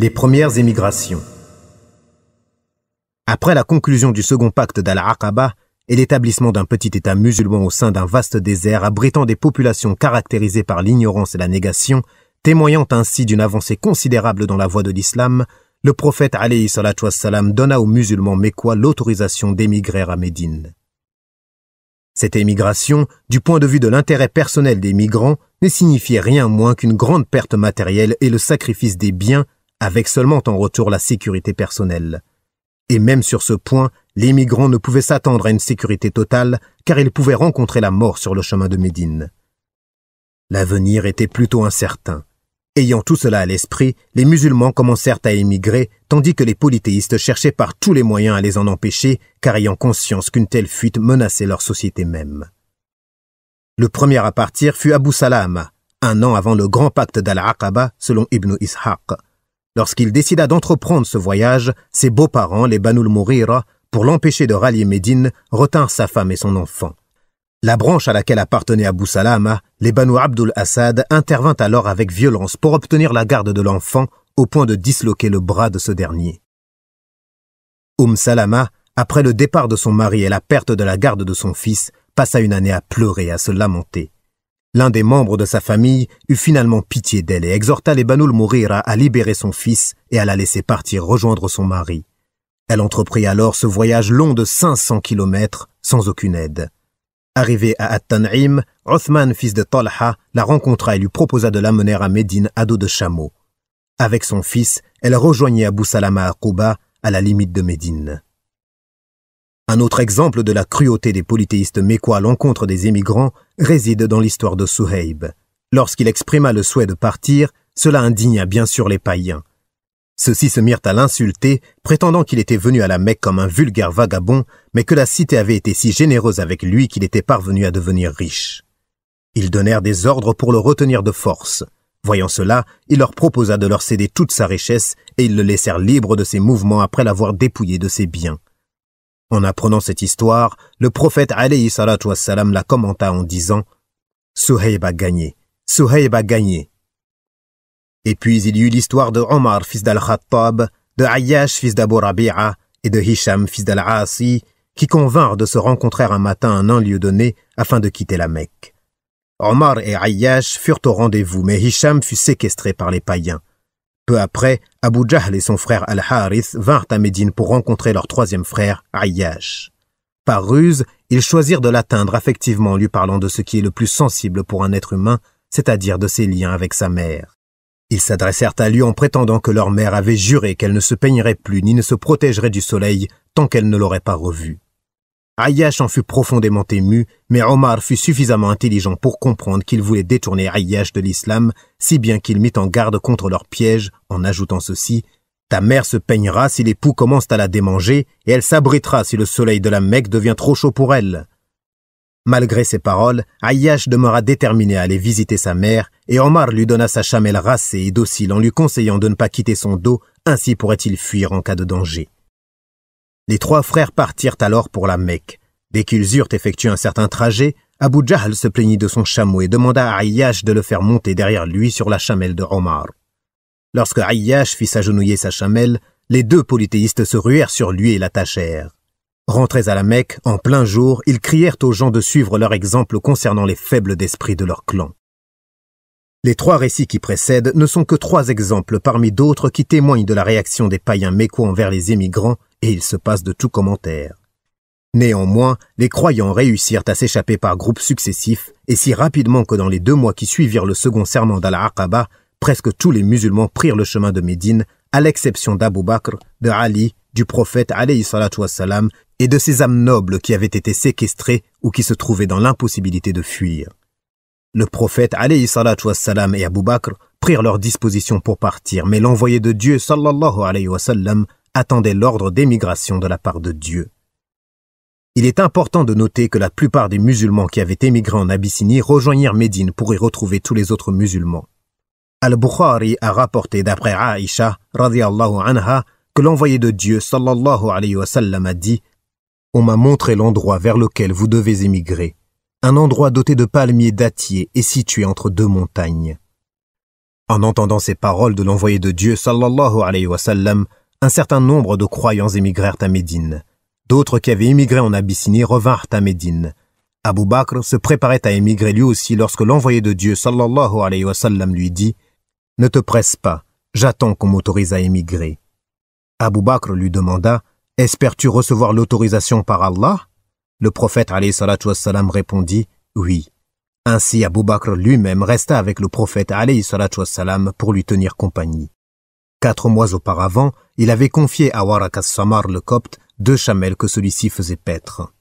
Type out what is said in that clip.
Les premières émigrations. Après la conclusion du second pacte d'Al-Aqaba et l'établissement d'un petit État musulman au sein d'un vaste désert abritant des populations caractérisées par l'ignorance et la négation, témoignant ainsi d'une avancée considérable dans la voie de l'islam, le prophète alayhi wassalam, donna aux musulmans mécois l'autorisation d'émigrer à Médine. Cette émigration, du point de vue de l'intérêt personnel des migrants, ne signifiait rien moins qu'une grande perte matérielle et le sacrifice des biens avec seulement en retour la sécurité personnelle. Et même sur ce point, les migrants ne pouvaient s'attendre à une sécurité totale, car ils pouvaient rencontrer la mort sur le chemin de Médine. L'avenir était plutôt incertain. Ayant tout cela à l'esprit, les musulmans commencèrent à émigrer, tandis que les polythéistes cherchaient par tous les moyens à les en empêcher, car ayant conscience qu'une telle fuite menaçait leur société même. Le premier à partir fut Abu Salama, un an avant le grand pacte d'Al-Aqaba selon Ibn Ishaq. Lorsqu'il décida d'entreprendre ce voyage, ses beaux-parents, les Banoul Mourira, pour l'empêcher de rallier Médine, retinrent sa femme et son enfant. La branche à laquelle appartenait Abu Salama, les Banu Abdul Assad, intervint alors avec violence pour obtenir la garde de l'enfant au point de disloquer le bras de ce dernier. Um Salama, après le départ de son mari et la perte de la garde de son fils, passa une année à pleurer, à se lamenter. L'un des membres de sa famille eut finalement pitié d'elle et exhorta les Banoul Mourira à libérer son fils et à la laisser partir rejoindre son mari. Elle entreprit alors ce voyage long de 500 kilomètres sans aucune aide. Arrivée à At-Tan'im, Othman, fils de Talha, la rencontra et lui proposa de l'amener à Médine à dos de chameau. Avec son fils, elle rejoignit Abu Salama à à la limite de Médine. Un autre exemple de la cruauté des polythéistes mécois à l'encontre des émigrants réside dans l'histoire de Souheib. Lorsqu'il exprima le souhait de partir, cela indigna bien sûr les païens. Ceux-ci se mirent à l'insulter, prétendant qu'il était venu à la Mecque comme un vulgaire vagabond, mais que la cité avait été si généreuse avec lui qu'il était parvenu à devenir riche. Ils donnèrent des ordres pour le retenir de force. Voyant cela, il leur proposa de leur céder toute sa richesse, et ils le laissèrent libre de ses mouvements après l'avoir dépouillé de ses biens. En apprenant cette histoire, le prophète alayhi salatu wassalam la commenta en disant Suhaib a gagné, Suhaib a gagné. Et puis il y eut l'histoire de Omar, fils d'Al-Khattab, de Ayyash, fils d'Abu Rabi'a, et de Hisham, fils dal aasi qui convinrent de se rencontrer un matin à un lieu donné afin de quitter la Mecque. Omar et Ayyash furent au rendez-vous, mais Hisham fut séquestré par les païens. Peu après, Abu Jahl et son frère Al-Harith vinrent à Médine pour rencontrer leur troisième frère, Ayyash. Par ruse, ils choisirent de l'atteindre affectivement en lui parlant de ce qui est le plus sensible pour un être humain, c'est-à-dire de ses liens avec sa mère. Ils s'adressèrent à lui en prétendant que leur mère avait juré qu'elle ne se peignerait plus ni ne se protégerait du soleil tant qu'elle ne l'aurait pas revu. Ayash en fut profondément ému, mais Omar fut suffisamment intelligent pour comprendre qu'il voulait détourner Ayash de l'islam, si bien qu'il mit en garde contre leur piège en ajoutant ceci Ta mère se peignera si les poux commencent à la démanger, et elle s'abritera si le soleil de la Mecque devient trop chaud pour elle. Malgré ces paroles, Ayash demeura déterminé à aller visiter sa mère, et Omar lui donna sa chamelle racée et docile en lui conseillant de ne pas quitter son dos, ainsi pourrait-il fuir en cas de danger. Les trois frères partirent alors pour la Mecque. Dès qu'ils eurent effectué un certain trajet, Abu Jahal se plaignit de son chameau et demanda à Ayyash de le faire monter derrière lui sur la chamelle de Omar. Lorsque Ayyash fit s'agenouiller sa chamelle, les deux polythéistes se ruèrent sur lui et l'attachèrent. Rentrés à la Mecque, en plein jour, ils crièrent aux gens de suivre leur exemple concernant les faibles d'esprit de leur clan. Les trois récits qui précèdent ne sont que trois exemples parmi d'autres qui témoignent de la réaction des païens mécois envers les émigrants et il se passe de tout commentaire. Néanmoins, les croyants réussirent à s'échapper par groupes successifs, et si rapidement que dans les deux mois qui suivirent le second serment d'Al-Aqaba, presque tous les musulmans prirent le chemin de Médine, à l'exception d'Abou Bakr, de Ali, du prophète wassalam, et de ses âmes nobles qui avaient été séquestrées ou qui se trouvaient dans l'impossibilité de fuir. Le prophète wassalam, et Abou Bakr prirent leurs dispositions pour partir, mais l'envoyé de Dieu sallallahu alayhi wa sallam, attendaient l'ordre d'émigration de la part de Dieu. Il est important de noter que la plupart des musulmans qui avaient émigré en Abyssinie rejoignirent Médine pour y retrouver tous les autres musulmans. Al-Bukhari a rapporté d'après Aïcha anha que l'envoyé de Dieu sallallahu alayhi wa a dit On m'a montré l'endroit vers lequel vous devez émigrer, un endroit doté de palmiers dattiers et situé entre deux montagnes. En entendant ces paroles de l'envoyé de Dieu sallallahu alayhi wa un certain nombre de croyants émigrèrent à Médine. D'autres qui avaient émigré en Abyssinie revinrent à Médine. Abu Bakr se préparait à émigrer lui aussi lorsque l'envoyé de Dieu sallallahu alayhi wa sallam lui dit « Ne te presse pas, j'attends qu'on m'autorise à émigrer. » Abu Bakr lui demanda « Espères-tu recevoir l'autorisation par Allah ?» Le prophète alayhi salatu wa répondit « Oui ». Ainsi Abu Bakr lui-même resta avec le prophète alayhi salatu wa pour lui tenir compagnie. Quatre mois auparavant, il avait confié à Warakas le copte deux chamelles que celui-ci faisait paître.